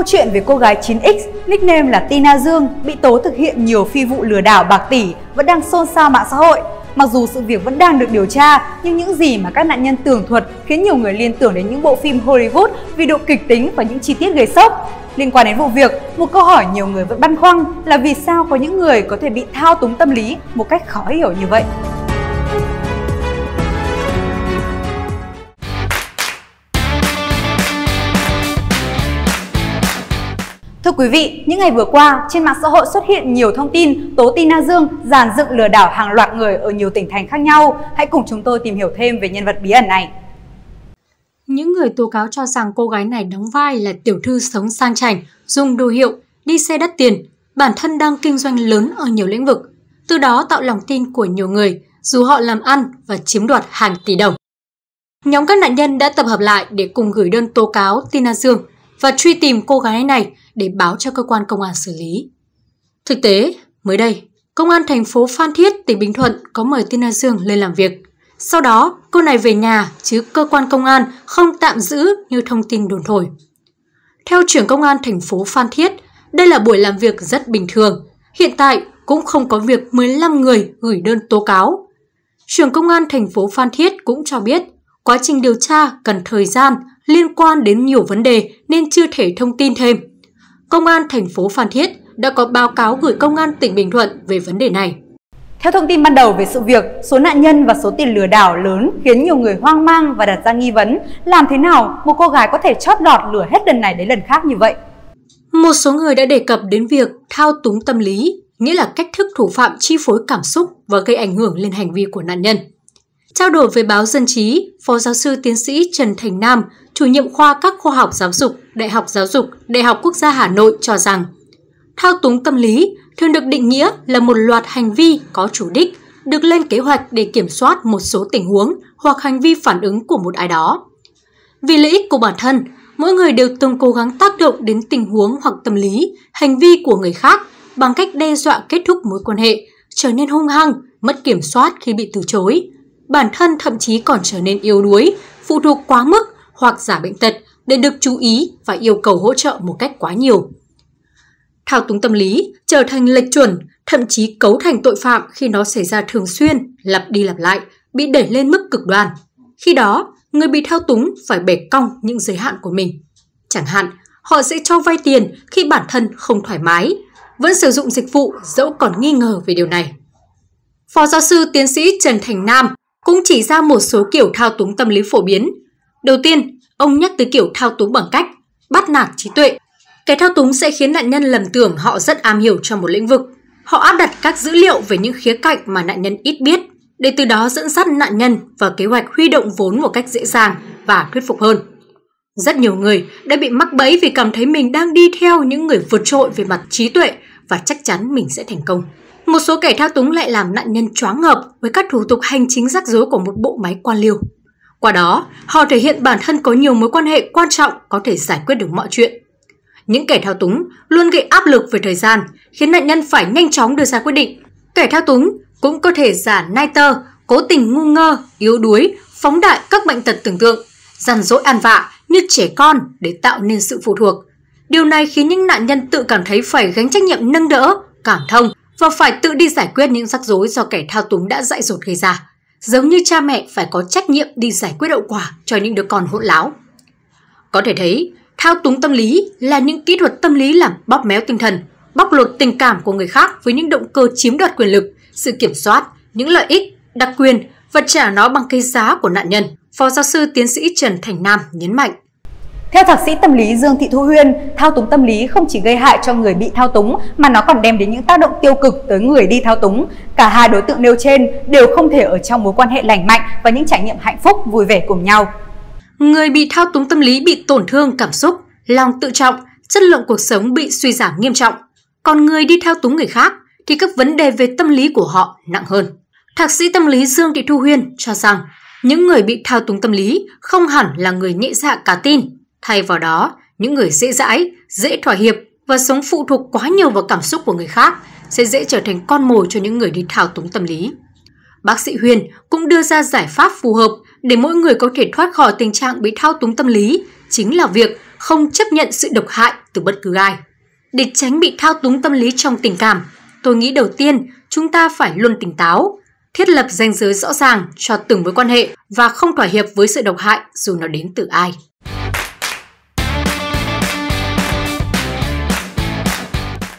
Câu chuyện về cô gái 9X, nickname là Tina Dương, bị tố thực hiện nhiều phi vụ lừa đảo bạc tỷ vẫn đang xôn xao mạng xã hội. Mặc dù sự việc vẫn đang được điều tra, nhưng những gì mà các nạn nhân tường thuật khiến nhiều người liên tưởng đến những bộ phim Hollywood vì độ kịch tính và những chi tiết gây sốc. Liên quan đến vụ việc, một câu hỏi nhiều người vẫn băn khoăn là vì sao có những người có thể bị thao túng tâm lý một cách khó hiểu như vậy. Thưa quý vị, những ngày vừa qua, trên mạng xã hội xuất hiện nhiều thông tin tố Tina Dương giàn dựng lừa đảo hàng loạt người ở nhiều tỉnh thành khác nhau. Hãy cùng chúng tôi tìm hiểu thêm về nhân vật bí ẩn này. Những người tố cáo cho rằng cô gái này đóng vai là tiểu thư sống sang chảnh, dùng đồ hiệu, đi xe đắt tiền, bản thân đang kinh doanh lớn ở nhiều lĩnh vực, từ đó tạo lòng tin của nhiều người dù họ làm ăn và chiếm đoạt hàng tỷ đồng. Nhóm các nạn nhân đã tập hợp lại để cùng gửi đơn tố cáo Tina Dương và truy tìm cô gái này để báo cho cơ quan công an xử lý. Thực tế, mới đây, Công an thành phố Phan Thiết, tỉnh Bình Thuận có mời Tina Dương lên làm việc. Sau đó, cô này về nhà chứ cơ quan công an không tạm giữ như thông tin đồn thổi. Theo trưởng công an thành phố Phan Thiết, đây là buổi làm việc rất bình thường. Hiện tại cũng không có việc 15 người gửi đơn tố cáo. Trưởng công an thành phố Phan Thiết cũng cho biết quá trình điều tra cần thời gian liên quan đến nhiều vấn đề nên chưa thể thông tin thêm. Công an thành phố Phan Thiết đã có báo cáo gửi Công an tỉnh Bình Thuận về vấn đề này. Theo thông tin ban đầu về sự việc, số nạn nhân và số tiền lừa đảo lớn khiến nhiều người hoang mang và đặt ra nghi vấn làm thế nào một cô gái có thể chót lọt lừa hết lần này đến lần khác như vậy. Một số người đã đề cập đến việc thao túng tâm lý, nghĩa là cách thức thủ phạm chi phối cảm xúc và gây ảnh hưởng lên hành vi của nạn nhân. Trao đổi với báo Dân trí, Phó giáo sư tiến sĩ Trần Thành Nam, chủ nhiệm khoa các khoa học giáo dục, Đại học Giáo dục, Đại học Quốc gia Hà Nội cho rằng, thao túng tâm lý thường được định nghĩa là một loạt hành vi có chủ đích, được lên kế hoạch để kiểm soát một số tình huống hoặc hành vi phản ứng của một ai đó. Vì lợi ích của bản thân, mỗi người đều từng cố gắng tác động đến tình huống hoặc tâm lý, hành vi của người khác bằng cách đe dọa kết thúc mối quan hệ, trở nên hung hăng, mất kiểm soát khi bị từ chối – bản thân thậm chí còn trở nên yếu đuối, phụ thuộc quá mức hoặc giả bệnh tật để được chú ý và yêu cầu hỗ trợ một cách quá nhiều. Thao túng tâm lý trở thành lệch chuẩn, thậm chí cấu thành tội phạm khi nó xảy ra thường xuyên, lặp đi lặp lại, bị đẩy lên mức cực đoan. Khi đó, người bị thao túng phải bẻ cong những giới hạn của mình. Chẳng hạn, họ sẽ cho vay tiền khi bản thân không thoải mái, vẫn sử dụng dịch vụ dẫu còn nghi ngờ về điều này. Phó giáo sư tiến sĩ Trần Thành Nam, cũng chỉ ra một số kiểu thao túng tâm lý phổ biến. Đầu tiên, ông nhắc tới kiểu thao túng bằng cách bắt nạt trí tuệ. Cái thao túng sẽ khiến nạn nhân lầm tưởng họ rất am hiểu trong một lĩnh vực. Họ áp đặt các dữ liệu về những khía cạnh mà nạn nhân ít biết, để từ đó dẫn dắt nạn nhân vào kế hoạch huy động vốn một cách dễ dàng và thuyết phục hơn. Rất nhiều người đã bị mắc bẫy vì cảm thấy mình đang đi theo những người vượt trội về mặt trí tuệ và chắc chắn mình sẽ thành công một số kẻ thao túng lại làm nạn nhân choáng ngợp với các thủ tục hành chính rắc rối của một bộ máy quan liêu. Qua đó, họ thể hiện bản thân có nhiều mối quan hệ quan trọng có thể giải quyết được mọi chuyện. Những kẻ thao túng luôn gây áp lực về thời gian, khiến nạn nhân phải nhanh chóng đưa ra quyết định. Kẻ thao túng cũng có thể giả nai tơ, cố tình ngu ngơ, yếu đuối, phóng đại các bệnh tật tưởng tượng, dằn dỗi ăn vạ như trẻ con để tạo nên sự phụ thuộc. Điều này khiến những nạn nhân tự cảm thấy phải gánh trách nhiệm nâng đỡ, cảm thông và phải tự đi giải quyết những rắc rối do kẻ thao túng đã dạy dột gây ra, giống như cha mẹ phải có trách nhiệm đi giải quyết hậu quả cho những đứa con hỗn láo. Có thể thấy, thao túng tâm lý là những kỹ thuật tâm lý làm bóp méo tinh thần, bóc lột tình cảm của người khác với những động cơ chiếm đoạt quyền lực, sự kiểm soát, những lợi ích, đặc quyền và trả nó bằng cái giá của nạn nhân. Phó giáo sư tiến sĩ Trần Thành Nam nhấn mạnh. Theo thạc sĩ tâm lý Dương Thị Thu Huyên, thao túng tâm lý không chỉ gây hại cho người bị thao túng mà nó còn đem đến những tác động tiêu cực tới người đi thao túng. Cả hai đối tượng nêu trên đều không thể ở trong mối quan hệ lành mạnh và những trải nghiệm hạnh phúc vui vẻ cùng nhau. Người bị thao túng tâm lý bị tổn thương cảm xúc, lòng tự trọng, chất lượng cuộc sống bị suy giảm nghiêm trọng. Còn người đi thao túng người khác thì các vấn đề về tâm lý của họ nặng hơn. Thạc sĩ tâm lý Dương Thị Thu Huyên cho rằng những người bị thao túng tâm lý không hẳn là người nhẹ dạ cá tin Thay vào đó, những người dễ dãi, dễ thỏa hiệp và sống phụ thuộc quá nhiều vào cảm xúc của người khác sẽ dễ trở thành con mồi cho những người đi thao túng tâm lý. Bác sĩ Huyền cũng đưa ra giải pháp phù hợp để mỗi người có thể thoát khỏi tình trạng bị thao túng tâm lý chính là việc không chấp nhận sự độc hại từ bất cứ ai. Để tránh bị thao túng tâm lý trong tình cảm, tôi nghĩ đầu tiên chúng ta phải luôn tỉnh táo, thiết lập ranh giới rõ ràng cho từng mối quan hệ và không thỏa hiệp với sự độc hại dù nó đến từ ai.